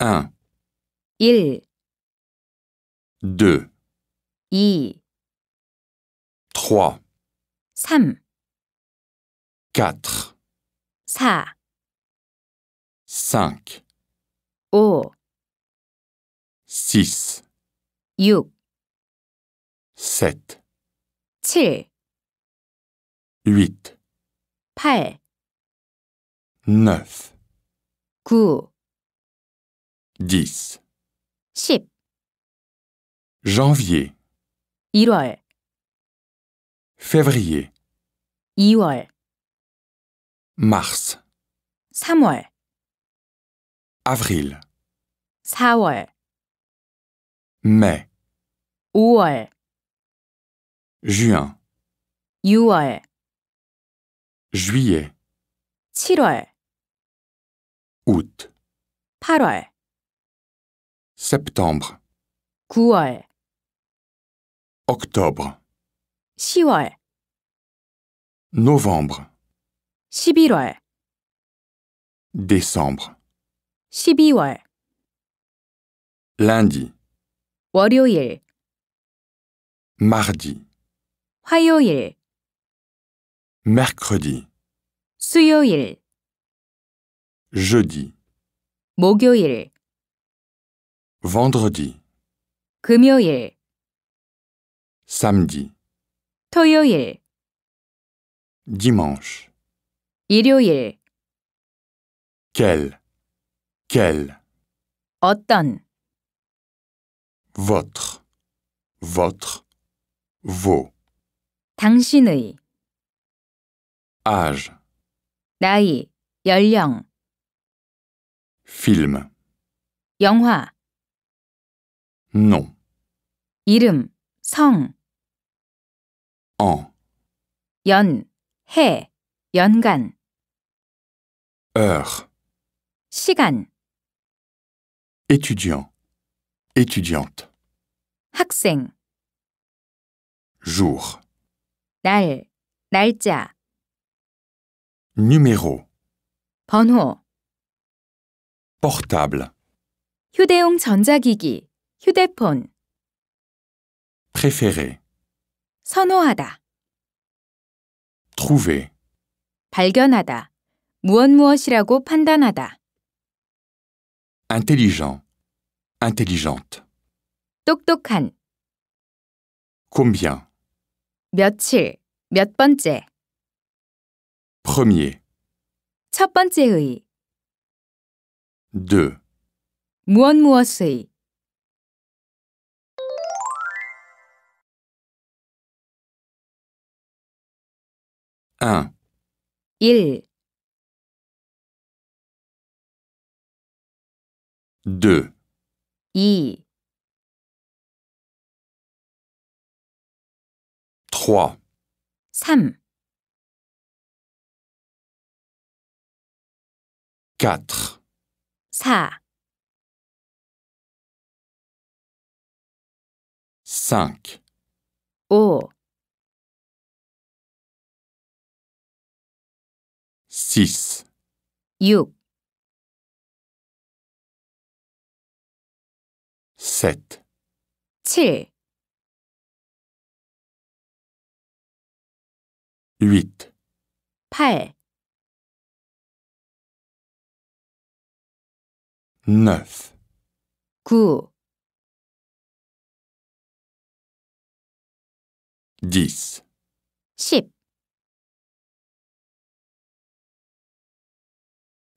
1, 1, 2, 2, 3, 3, 4, 4, 5, 5, 6, 6, 7, 7, 8, 8, 9, 9, 10. 10. janvier, 1월, février, 2월, mars, 3월, avril, 4월, mai, 5월, juin, 6월, juillet, 7월, août. 8월 septembre 9월, octobre 10월, novembre 11월, décembre 12월, lundi 월요일, mardi 화요일, mercredi 수요일, jeudi 목요일, vendredi, 금요일, samedi, 토요일, dimanche. 일요일, Quel, quel, 어떤, votre, votre, vos, 당신의, âge, 나이, 연령, film. 영화, nom, 이름, 성, an, 연, 해, 연간, heure, 시간, étudiant, étudiante, 학생, jour, 날, 날짜, numéro, 번호, portable, 휴대용 전자기기, 휴대폰 préférer, 선호하다 trouver, 발견하다 무엇 무엇이라고 판단하다 intelligent, intelligente, 똑똑한 combien, 며칠 몇 번째 premier, 첫 번째의 deux, 무엇 무엇의 1. 1, 2, 3, 3, 4, 6. 6 7 7 8 8 9 9 10 10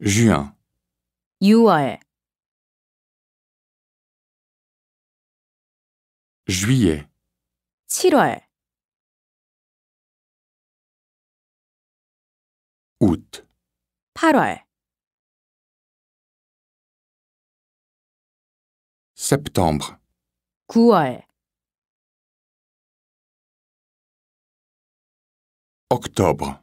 juin juillet, août, septembre, octobre,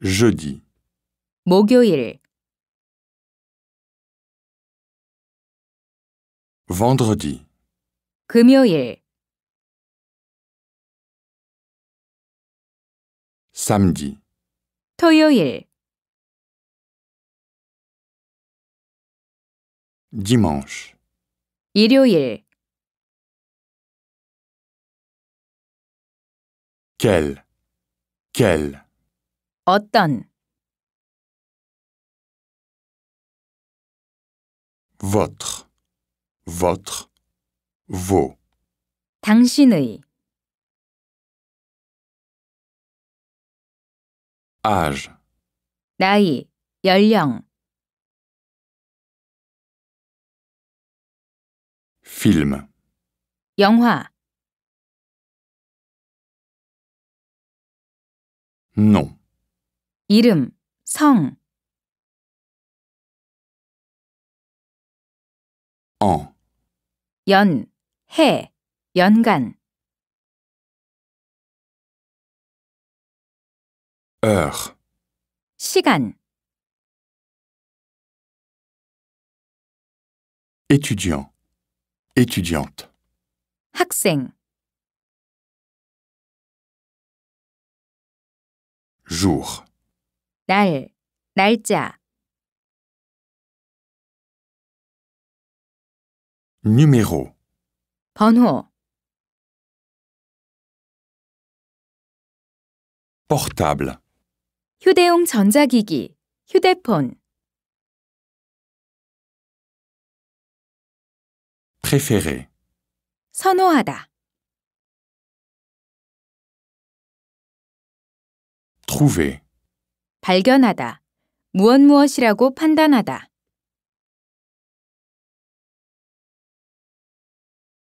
jeudi vendredi samedi dimanche quel quel 어떤 votre, votre, vos, 당신의 âge, 나이, 연령, film, 영화, nom. 이름, 성. en, 연, 해, 연간. heure, 시간, étudiant, étudiante, 학생, jour, 날, 날짜. numéro, 번호, portable, 휴대용 전자기기, 휴대폰, préféré, 선호하다, trouver, 발견하다, 무엇 무엇이라고 판단하다.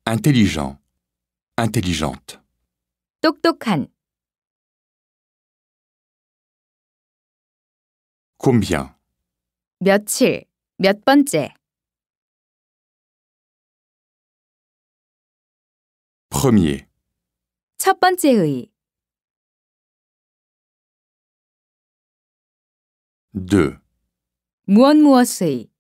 intelligent, intelligente, 똑똑한, combien, 며칠, 몇 번째, premier, 첫 번째의, 2. 무엇무엇의